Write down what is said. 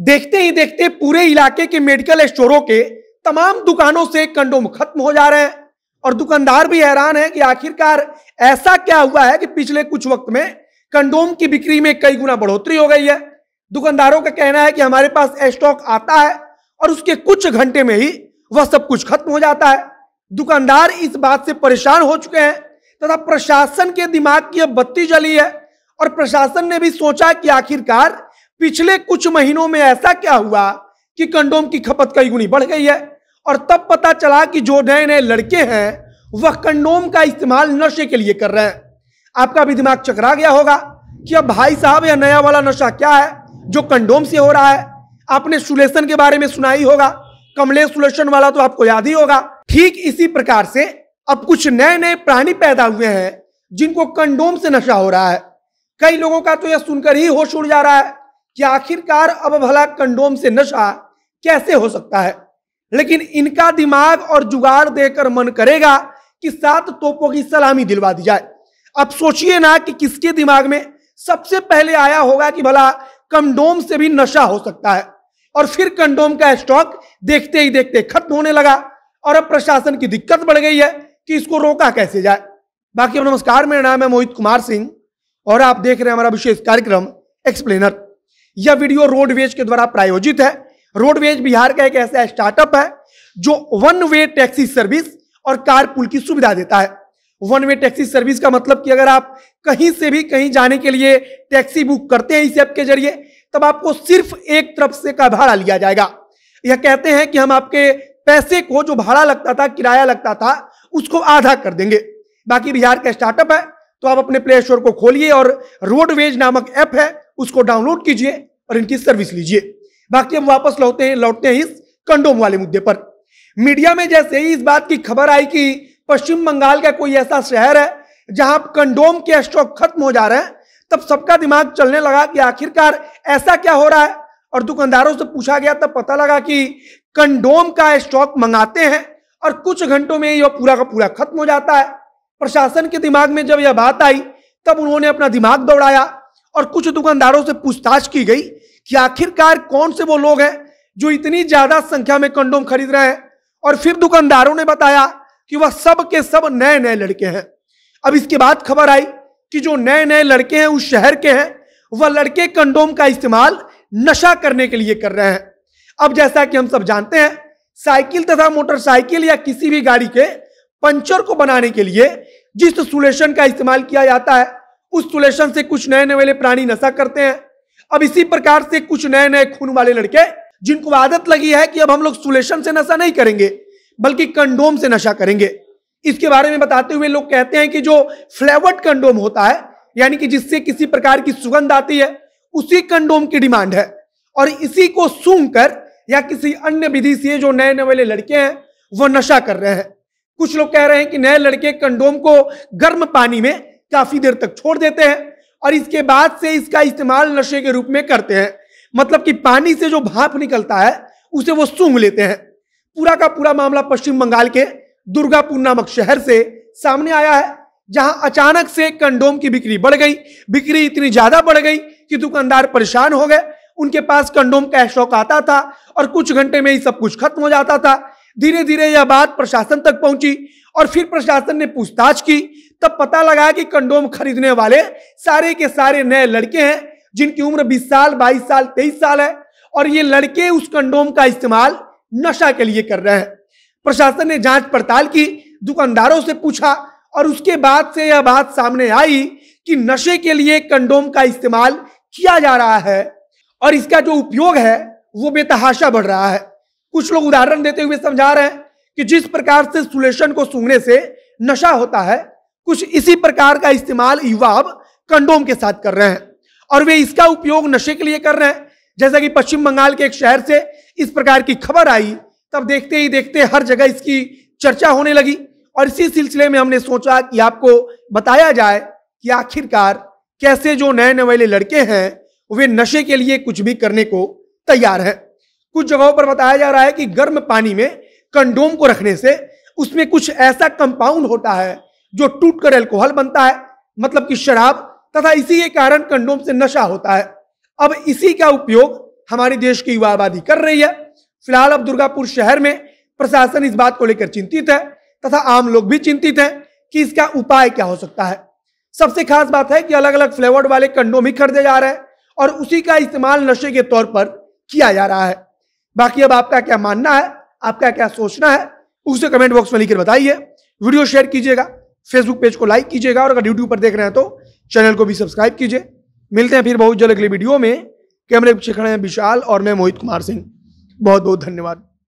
देखते ही देखते पूरे इलाके के मेडिकल स्टोरों के तमाम दुकानों से कंडोम खत्म हो जा रहे हैं और दुकानदार भी हैरान है कि आखिरकार ऐसा क्या हुआ है कि पिछले कुछ वक्त में कंडोम की बिक्री में कई गुना बढ़ोतरी हो गई है दुकानदारों का कहना है कि हमारे पास स्टॉक आता है और उसके कुछ घंटे में ही वह सब कुछ खत्म हो जाता है दुकानदार इस बात से परेशान हो चुके हैं तथा प्रशासन के दिमाग की अब बत्ती जली है और प्रशासन ने भी सोचा कि आखिरकार पिछले कुछ महीनों में ऐसा क्या हुआ कि कंडोम की खपत कई गुनी बढ़ गई है और तब पता चला कि जो नए नए लड़के हैं वह कंडोम का इस्तेमाल नशे के लिए कर रहे हैं आपका भी दिमाग चकरा गया होगा कि अब भाई साहब यह नया वाला नशा क्या है जो कंडोम से हो रहा है आपने सुलेशन के बारे में सुना ही होगा कमलेश सुलेशन वाला तो आपको याद ही होगा ठीक इसी प्रकार से अब कुछ नए नए प्राणी पैदा हुए हैं जिनको कंडोम से नशा हो रहा है कई लोगों का तो यह सुनकर ही होश उड़ जा रहा है कि आखिरकार अब भला कंडोम से नशा कैसे हो सकता है लेकिन इनका दिमाग और जुगाड़ देकर मन करेगा कि सात तोपों की सलामी दिलवा दी जाए अब सोचिए ना कि किसके दिमाग में सबसे पहले आया होगा कि भला कंडोम से भी नशा हो सकता है और फिर कंडोम का स्टॉक देखते ही देखते खत्म होने लगा और अब प्रशासन की दिक्कत बढ़ गई है कि इसको रोका कैसे जाए बाकी नमस्कार मेरा नाम है मोहित कुमार सिंह और आप देख रहे हैं हमारा विशेष कार्यक्रम एक्सप्लेनर यह वीडियो रोडवेज के द्वारा प्रायोजित है रोडवेज बिहार का एक ऐसा स्टार्टअप है जो वन वे टैक्सी सर्विस और कार पुल की सुविधा देता है वन वे टैक्सी सर्विस का मतलब कि अगर आप कहीं से भी कहीं जाने के लिए टैक्सी बुक करते हैं इस ऐप के जरिए तब आपको सिर्फ एक तरफ से का भाड़ा लिया जाएगा यह कहते हैं कि हम आपके पैसे को जो भाड़ा लगता था किराया लगता था उसको आधा कर देंगे बाकी बिहार का स्टार्टअप है तो आप अपने प्ले स्टोर को खोलिए और रोडवेज नामक ऐप है उसको डाउनलोड कीजिए और इनकी सर्विस लीजिए बाकी हम वापस लौटते हैं लौटते हैं इस कंडोम वाले मुद्दे पर मीडिया में जैसे ही इस बात की खबर आई कि पश्चिम बंगाल का कोई ऐसा शहर है जहां कंडोम के स्टॉक खत्म हो जा रहे हैं तब सबका दिमाग चलने लगा कि आखिरकार ऐसा क्या हो रहा है और दुकानदारों से पूछा गया तब पता लगा कि कंडोम का स्टॉक मंगाते हैं और कुछ घंटों में यह पूरा का पूरा खत्म हो जाता है प्रशासन के दिमाग में जब यह बात आई तब उन्होंने अपना दिमाग दौड़ाया और कुछ दुकानदारों से पूछताछ की गई कि आखिरकार कौन से वो लोग हैं जो इतनी ज्यादा संख्या में कंडोम खरीद रहे हैं और फिर दुकानदारों ने बताया कि वह सब के सब नए नए लड़के हैं अब इसके बाद खबर आई कि जो नए नए लड़के हैं उस शहर के हैं वह लड़के कंडोम का इस्तेमाल नशा करने के लिए कर रहे हैं अब जैसा कि हम सब जानते हैं साइकिल तथा मोटरसाइकिल या किसी भी गाड़ी के पंचर को बनाने के लिए जिस सोलेशन का इस्तेमाल किया जाता है उस सुलेशन से कुछ नए नए वाले प्राणी नशा करते हैं अब इसी प्रकार से कुछ नए नए खून वाले लड़के जिनको आदत लगी है कि अब हम लोग सुलेशन से नशा नहीं करेंगे बल्कि कंडोम से नशा करेंगे इसके बारे में बताते हुए लोग कहते हैं कि जो फ्लेवर्ड कंडोम होता है यानी कि जिससे किसी प्रकार की सुगंध आती है उसी कंडोम की डिमांड है और इसी को सूंघ कर या किसी अन्य विधि से जो नए नए वाले लड़के हैं वो नशा कर रहे हैं कुछ लोग कह रहे हैं कि नए लड़के कंडोम को गर्म पानी में काफ़ी देर तक छोड़ देते हैं और इसके बाद से इसका इस्तेमाल नशे के रूप में करते हैं मतलब कि पानी से जो भाप निकलता है उसे वो सूंघ लेते हैं पूरा का पूरा मामला पश्चिम बंगाल के दुर्गापुर नामक शहर से सामने आया है जहां अचानक से कंडोम की बिक्री बढ़ गई बिक्री इतनी ज्यादा बढ़ गई कि दुकानदार परेशान हो गए उनके पास कंडोम का स्टॉक आता था और कुछ घंटे में ही सब कुछ खत्म हो जाता था धीरे धीरे यह बात प्रशासन तक पहुंची और फिर प्रशासन ने पूछताछ की तब पता लगा कि कंडोम खरीदने वाले सारे के सारे नए लड़के हैं जिनकी उम्र 20 साल 22 साल 23 साल है और ये लड़के उस कंडोम का इस्तेमाल नशा के लिए कर रहे हैं प्रशासन ने जांच पड़ताल की दुकानदारों से पूछा और उसके बाद से यह बात सामने आई कि नशे के लिए कंडोम का इस्तेमाल किया जा रहा है और इसका जो उपयोग है वो बेतहाशा बढ़ रहा है कुछ लोग उदाहरण देते हुए समझा रहे हैं कि जिस प्रकार से सुलेशन को सूंघने से नशा होता है कुछ इसी प्रकार का इस्तेमाल युवा अब कंडोम के साथ कर रहे हैं और वे इसका उपयोग नशे के लिए कर रहे हैं जैसा कि पश्चिम बंगाल के एक शहर से इस प्रकार की खबर आई तब देखते ही देखते हर जगह इसकी चर्चा होने लगी और इसी सिलसिले में हमने सोचा कि आपको बताया जाए कि आखिरकार कैसे जो नए वाले लड़के हैं वे नशे के लिए कुछ भी करने को तैयार हैं कुछ जगहों पर बताया जा रहा है कि गर्म पानी में कंडोम को रखने से उसमें कुछ ऐसा कंपाउंड होता है जो टूटकर अल्कोहल बनता है मतलब कि शराब तथा इसी के कारण कंडोम से नशा होता है अब इसी का उपयोग हमारे देश की युवा आबादी कर रही है फिलहाल अब दुर्गापुर शहर में प्रशासन इस बात को लेकर चिंतित है तथा आम लोग भी चिंतित हैं कि इसका उपाय क्या हो सकता है सबसे खास बात है कि अलग अलग फ्लेवर वाले कंडोम ही खरीदे जा रहे हैं और उसी का इस्तेमाल नशे के तौर पर किया जा रहा है बाकी अब आपका क्या मानना है आपका क्या सोचना है उसे कमेंट बॉक्स में लिखकर बताइए वीडियो शेयर कीजिएगा फेसबुक पेज को लाइक कीजिएगा और अगर यूट्यूब पर देख रहे हैं तो चैनल को भी सब्सक्राइब कीजिए मिलते हैं फिर बहुत जल्द अगली वीडियो में कैमरे पीछे खड़े हैं विशाल और मैं मोहित कुमार सिंह बहुत बहुत धन्यवाद